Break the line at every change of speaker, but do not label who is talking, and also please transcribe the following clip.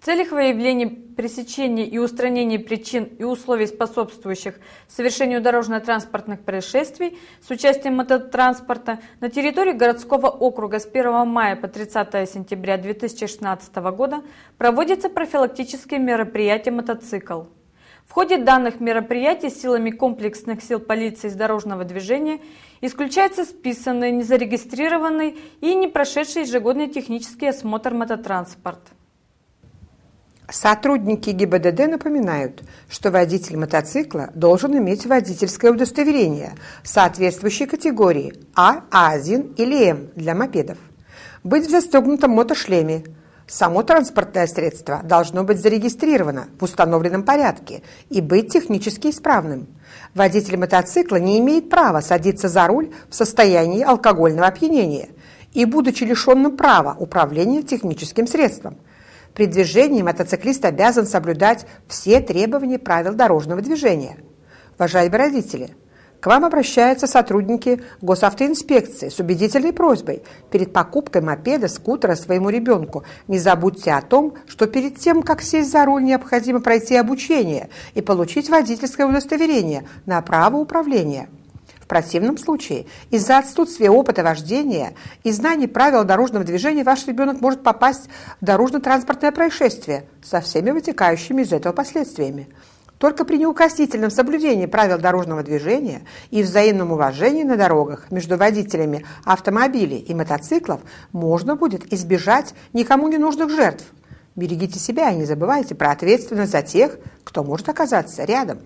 целях выявления, пресечения и устранения причин и условий, способствующих совершению дорожно-транспортных происшествий с участием мототранспорта на территории городского округа с 1 мая по 30 сентября 2016 года проводятся профилактические мероприятия «Мотоцикл». В ходе данных мероприятий силами комплексных сил полиции из дорожного движения исключается списанный, незарегистрированный и не прошедший ежегодный технический осмотр мототранспорта.
Сотрудники ГИБДД напоминают, что водитель мотоцикла должен иметь водительское удостоверение соответствующей категории А, А1 или М для мопедов. Быть в застегнутом мотошлеме. Само транспортное средство должно быть зарегистрировано в установленном порядке и быть технически исправным. Водитель мотоцикла не имеет права садиться за руль в состоянии алкогольного опьянения и будучи лишенным права управления техническим средством – при движении мотоциклист обязан соблюдать все требования правил дорожного движения. Уважаемые родители, к вам обращаются сотрудники госавтоинспекции с убедительной просьбой перед покупкой мопеда, скутера своему ребенку. Не забудьте о том, что перед тем, как сесть за руль, необходимо пройти обучение и получить водительское удостоверение на право управления противном случае из-за отсутствия опыта вождения и знаний правил дорожного движения ваш ребенок может попасть в дорожно-транспортное происшествие со всеми вытекающими из этого последствиями. Только при неукоснительном соблюдении правил дорожного движения и взаимном уважении на дорогах между водителями автомобилей и мотоциклов можно будет избежать никому не нужных жертв. Берегите себя и не забывайте про ответственность за тех, кто может оказаться рядом.